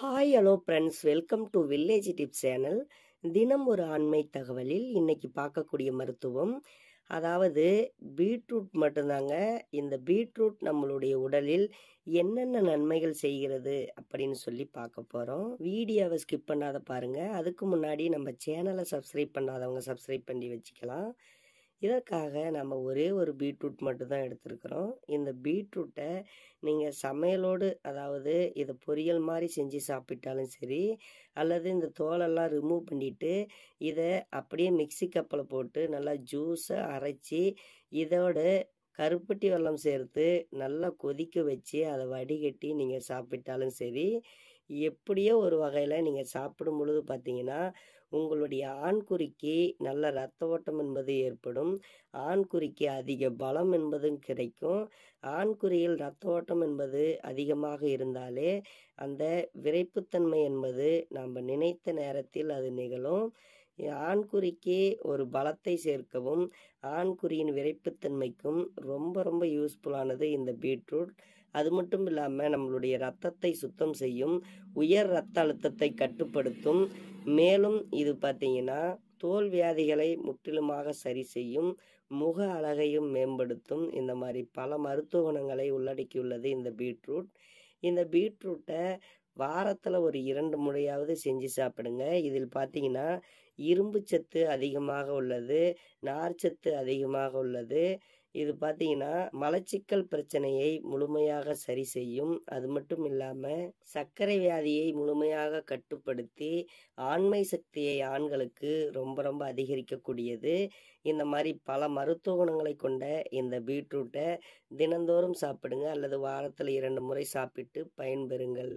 hi hello friends welcome to village tip channel தினம் ஒரு ஆண்மை தகவலில் இன்னைக்கு பார்க்கக்கூடிய மருத்துவம் அதாவது பீட்ரூட் மட்டும்தாங்க இந்த பீட்ரூட் நம்மளுடைய உடலில் என்னென்ன நன்மைகள் செய்கிறது அப்படின்னு சொல்லி பார்க்க போகிறோம் வீடியோவை ஸ்கிப் பண்ணாத பாருங்கள் அதுக்கு முன்னாடி நம்ம சேனலை சப்ஸ்கிரைப் பண்ணாதவங்க சப்ஸ்கிரைப் பண்ணி வச்சுக்கலாம் இதற்காக நம்ம ஒரே ஒரு பீட்ரூட் மட்டும்தான் எடுத்துருக்குறோம் இந்த பீட்ரூட்டை நீங்கள் சமையலோடு அதாவது இதை பொரியல் மாதிரி செஞ்சு சாப்பிட்டாலும் சரி அல்லது இந்த தோலெல்லாம் ரிமூவ் பண்ணிவிட்டு இதை அப்படியே மிக்சி கப்பில் போட்டு நல்லா ஜூஸை அரைச்சி இதோட கருப்பட்டி வெள்ளம் சேர்த்து நல்லா கொதிக்க வச்சு அதை வடிகட்டி நீங்கள் சாப்பிட்டாலும் சரி எப்படியோ ஒரு வகையில் நீங்கள் சாப்பிடும் பொழுது பார்த்தீங்கன்னா உங்களுடைய ஆண்குறிக்கு நல்ல இரத்த ஓட்டம் என்பது ஏற்படும் ஆண்குறிக்கு அதிக பலம் என்பதும் கிடைக்கும் ஆண்குறியில் இரத்த ஓட்டம் என்பது அதிகமாக இருந்தாலே அந்த விரைப்புத்தன்மை என்பது நாம் நினைத்த நேரத்தில் அது நிகழும் ஆண்குறிக்கே ஒரு பலத்தை சேர்க்கவும் ஆண்குறியின் விரைப்புத்தன்மைக்கும் ரொம்ப ரொம்ப யூஸ்ஃபுல்லானது இந்த பீட்ரூட் அது மட்டும் இல்லாமல் நம்மளுடைய ரத்தத்தை சுத்தம் செய்யும் உயர் ரத்த அழுத்தத்தை கட்டுப்படுத்தும் மேலும் இது பார்த்தீங்கன்னா தோல் வியாதிகளை முற்றிலுமாக சரி செய்யும் முக அழகையும் மேம்படுத்தும் இந்த மாதிரி பல மருத்துவ குணங்களை உள்ளடக்கியுள்ளது இந்த பீட்ரூட் இந்த பீட்ரூட்டை வாரத்தில் ஒரு இரண்டு முறையாவது செஞ்சு சாப்பிடுங்க இதில் பார்த்தீங்கன்னா இரும்பு சத்து அதிகமாக உள்ளது நார்ச்சத்து அதிகமாக உள்ளது இது பார்த்தீங்கன்னா மலச்சிக்கல் பிரச்சனையை முழுமையாக சரி செய்யும் அது மட்டும் இல்லாமல் சர்க்கரை வியாதியை முழுமையாக கட்டுப்படுத்தி ஆண்மை சக்தியை ஆண்களுக்கு ரொம்ப ரொம்ப அதிகரிக்கக்கூடியது இந்த மாதிரி பல மருத்துவ குணங்களை கொண்ட இந்த பீட்ரூட்டை தினந்தோறும் சாப்பிடுங்க அல்லது வாரத்தில் இரண்டு முறை சாப்பிட்டு பயன்பெறுங்கள்